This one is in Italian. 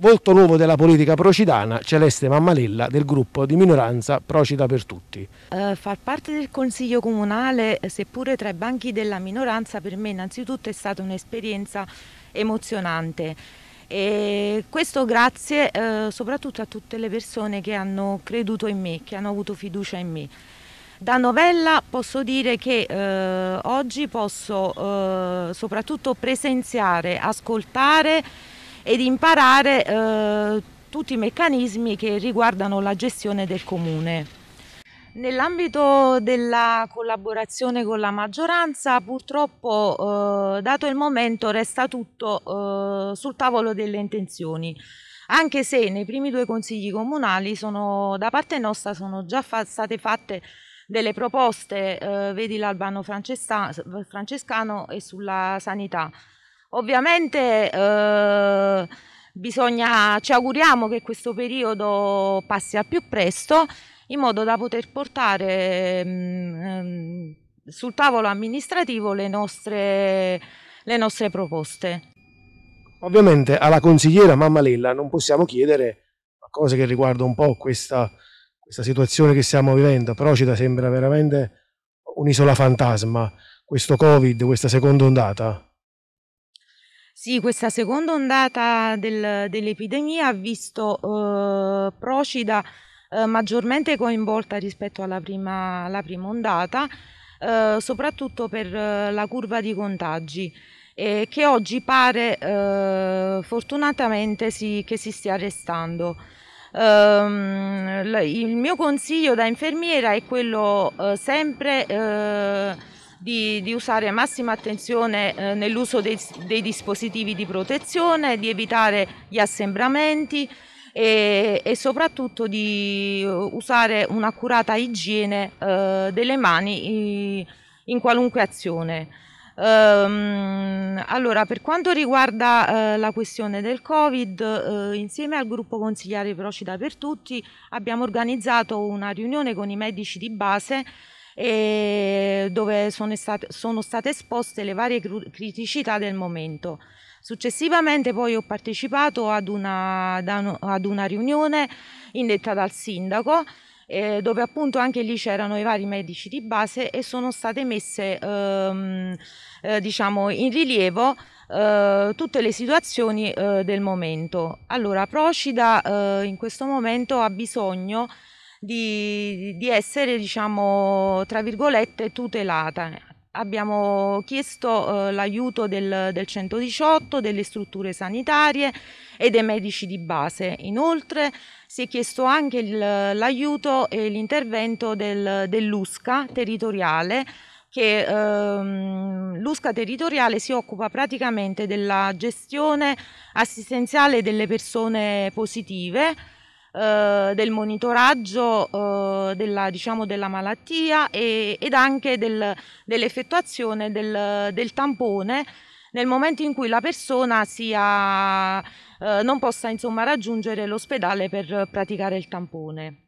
volto nuovo della politica procitana, Celeste Mammalella del gruppo di minoranza Procita per Tutti. Uh, far parte del Consiglio Comunale, seppure tra i banchi della minoranza, per me innanzitutto è stata un'esperienza emozionante. E questo grazie uh, soprattutto a tutte le persone che hanno creduto in me, che hanno avuto fiducia in me. Da novella posso dire che uh, oggi posso soprattutto presenziare, ascoltare ed imparare eh, tutti i meccanismi che riguardano la gestione del comune. Nell'ambito della collaborazione con la maggioranza purtroppo eh, dato il momento resta tutto eh, sul tavolo delle intenzioni anche se nei primi due consigli comunali sono, da parte nostra sono già fa state fatte delle proposte, eh, vedi l'Albano francescano e sulla sanità. Ovviamente eh, bisogna, ci auguriamo che questo periodo passi al più presto in modo da poter portare mh, mm, ehm, sul tavolo amministrativo le nostre, le nostre proposte. Ovviamente alla consigliera Mammalella non possiamo chiedere cose che riguardano un po' questa, questa, situazione che stiamo vivendo. però Procida sembra veramente un'isola fantasma, questo Covid, questa seconda ondata. Sì, questa seconda ondata del, dell'epidemia ha visto eh, Procida eh, maggiormente coinvolta rispetto alla prima, alla prima ondata, eh, soprattutto per eh, la curva di contagi, che oggi pare eh, fortunatamente si, che si stia arrestando. Ehm, il mio consiglio da infermiera è quello eh, sempre di, di usare massima attenzione eh, nell'uso dei, dei, dispositivi di protezione, di evitare gli assembramenti e, e soprattutto di eh, usare un'accurata igiene eh, delle mani in qualunque azione. Ehm, allora, per quanto riguarda eh, la questione del Covid, eh, insieme al gruppo consigliare Procida per Tutti abbiamo organizzato una riunione con i medici di base eh, dove sono state, sono state esposte le varie criticità del momento. Successivamente poi ho partecipato ad una, ad una riunione indetta dal sindaco eh, dove appunto anche lì c'erano i vari medici di base e sono state messe ehm, eh, diciamo in rilievo eh, tutte le situazioni eh, del momento. Allora Procida eh, in questo momento ha bisogno di, di essere, diciamo, tra virgolette, tutelata. Abbiamo chiesto eh, l'aiuto del, del 118, delle strutture sanitarie e dei medici di base. Inoltre si è chiesto anche l'aiuto e l'intervento del, dell'USCA territoriale che ehm, l'USCA territoriale si occupa praticamente della gestione assistenziale delle persone positive eh, del monitoraggio eh, della, diciamo, della, malattia ed anche del, dell'effettuazione del, del, tampone nel momento in cui la persona sia, eh, non possa insomma, raggiungere l'ospedale per praticare il tampone.